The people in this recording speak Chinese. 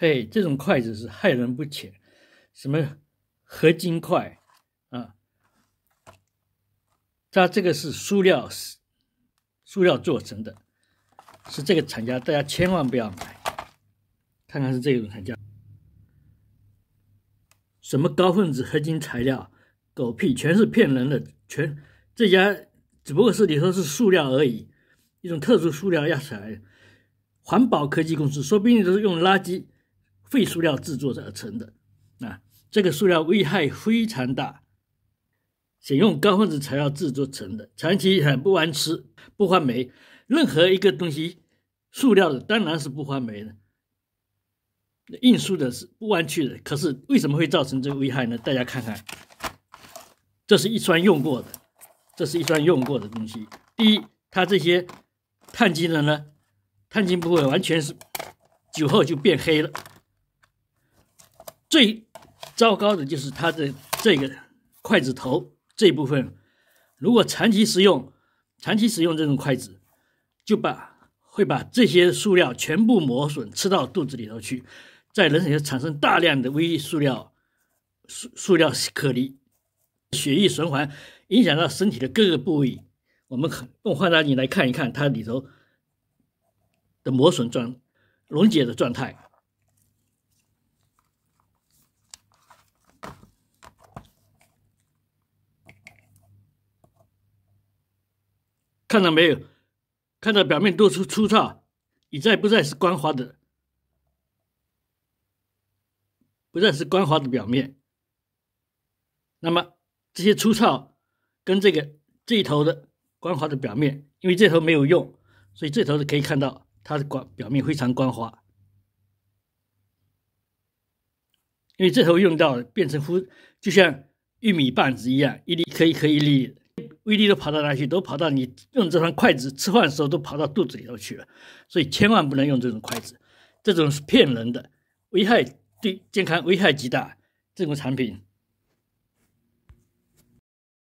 嘿，这种筷子是害人不浅，什么合金筷啊？它这个是塑料，塑料做成的，是这个厂家，大家千万不要买。看看是这种厂家，什么高分子合金材料？狗屁，全是骗人的，全这家只不过是你说是塑料而已，一种特殊塑料压出来的。环保科技公司，说不定都是用垃圾。废塑料制作而成的，啊，这个塑料危害非常大。选用高分子材料制作成的，长期很不弯吃，不发霉。任何一个东西，塑料的当然是不发霉的，运输的是不弯曲的。可是为什么会造成这个危害呢？大家看看，这是一双用过的，这是一双用过的东西。第一，它这些碳晶的呢，碳晶部分完全是酒后就变黑了。最糟糕的就是它的这个筷子头这一部分，如果长期食用，长期食用这种筷子，就把会把这些塑料全部磨损吃到肚子里头去，在人体产生大量的微塑料、塑塑料颗粒，血液循环影响到身体的各个部位。我们用放大镜来看一看，它里头的磨损状、溶解的状态。看到没有？看到表面多出粗糙，已在不再是光滑的，不再是光滑的表面。那么这些粗糙跟这个这一头的光滑的表面，因为这头没有用，所以这头可以看到它的光表面非常光滑。因为这头用到变成乎，就像玉米棒子一样，一粒一颗一颗一粒。威力都跑到哪去？都跑到你用这双筷子吃饭的时候，都跑到肚子里头去了。所以千万不能用这种筷子，这种是骗人的，危害对健康危害极大。这种产品。